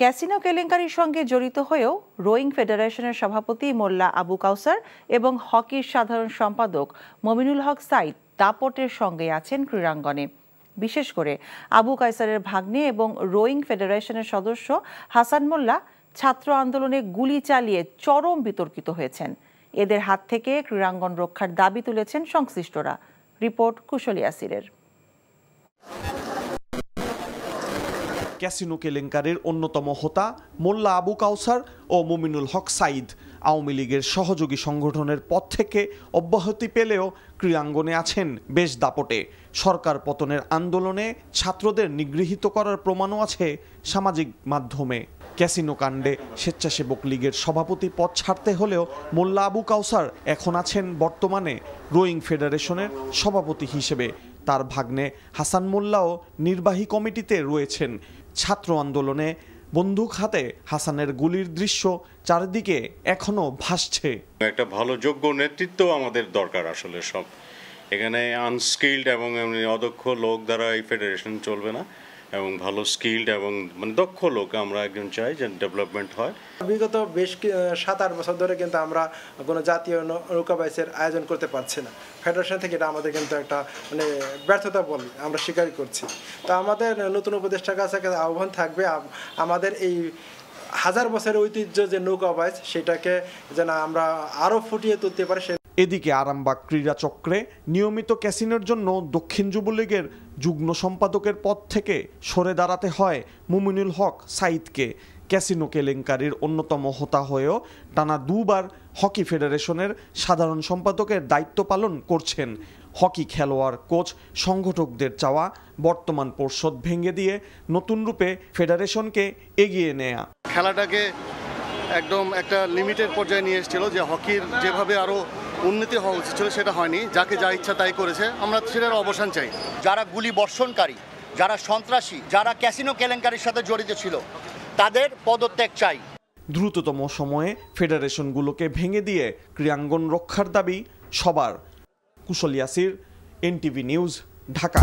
casino কেলেঙ্কারির সঙ্গে জড়িত হয়েও রোয়িং ফেডারেশনের সভাপতি মোল্লা আবু কাউসার এবং হকির সাধারণ সম্পাদক মমিনুল হক সাইদ দাপটের সঙ্গে আছেন ক্রীড়াঙ্গনে বিশেষ করে আবু কাইসারের ভাগ্নে এবং রোয়িং ফেডারেশনের সদস্য হাসান মোল্লা ছাত্র আন্দোলনে গুলি চালিয়ে চরম বিতর্কিত হয়েছেন এদের হাত থেকে ক্রীড়াঙ্গন রক্ষার দাবি তুলেছেন সংশ্লিষ্টরা রিপোর্ট কুশলী আসিরের ক্যাসিনো কেলেঙ্কারির অন্যতম হোতা মোল্লা আবু কাউসার ও মুমিনুল হক সাইদ আওয়ামী লীগের সহযোগী সংগঠনের পথ থেকে অব্যাহতি পেলেও ক্রীড়াঙ্গনে আছেন বেশ দাপটে সরকার পতনের আন্দোলনে ছাত্রদের নিগৃহীত করার প্রমাণও আছে সামাজিক মাধ্যমে ক্যাসিনো কাণ্ডে স্বেচ্ছাসেবক লীগের সভাপতি পদ ছাড়তে হলেও মোল্লা আবু কাউসার এখন আছেন বর্তমানে রোয়িং ফেডারেশনের সভাপতি হিসেবে তার ভাগ্নে হাসান মোল্লাও নির্বাহী কমিটিতে রয়েছেন ছাত্র আন্দোলনে বন্দুক হাতে হাসানের গুলির দৃশ্য চারিদিকে এখনো ভাসছে একটা ভালো যোগ্য নেতৃত্ব আমাদের দরকার আসলে সব এখানে আনস্কিল্ড এবং অদক্ষ লোক দ্বারা এই ফেডারেশন চলবে না এবং ভালো স্কিল্ড এবং মানে দক্ষ লোক আমরা একজন চাই যেন ডেভেলপমেন্ট হয় বিগত বেশ সাত আট বছর ধরে কিন্তু আমরা কোনো জাতীয় নৌকা বাইসের আয়োজন করতে পারছি না ফেডারেশন থেকে এটা আমাদের কিন্তু একটা মানে ব্যর্থতা বলি আমরা স্বীকার করছি তো আমাদের নতুন উপদেষ্টার কাছে আহ্বান থাকবে আমাদের এই হাজার বছরের ঐতিহ্য যে নৌকা বাইস সেটাকে যেন আমরা আরও ফুটিয়ে তুলতে পারি সে এদিকে আরামবাগ ক্রীড়া চক্রে নিয়মিত ক্যাসিনোর জন্য দক্ষিণ যুবলীগের যুগ্ম সম্পাদকের পদ থেকে সরে দাঁড়াতে হয় মুমিনুল হক সাইদকে ক্যাসিনো কেলেঙ্কারির অন্যতম হোতা হয়েও টানা দুবার হকি ফেডারেশনের সাধারণ সম্পাদকের দায়িত্ব পালন করছেন হকি খেলোয়াড় কোচ সংগঠকদের চাওয়া বর্তমান পর্ষদ ভেঙে দিয়ে নতুন রূপে ফেডারেশনকে এগিয়ে নেয়া খেলাটাকে একদম একটা লিমিটেড পর্যায়ে নিয়ে এসেছিল যে হকির যেভাবে আরও উন্নতি হওয়া উচিত ছিল সেটা হয়নি যাকে যা ইচ্ছা তাই করেছে আমরা সেটার অবসান চাই যারা গুলি বর্ষণকারী যারা সন্ত্রাসী যারা ক্যাসিনো কেলেঙ্কারির সাথে জড়িত ছিল তাদের পদত্যাগ চাই দ্রুততম সময়ে ফেডারেশনগুলোকে ভেঙে দিয়ে ক্রীড়াঙ্গন রক্ষার দাবি সবার কুশল ইয়াসির এনটিভি নিউজ ঢাকা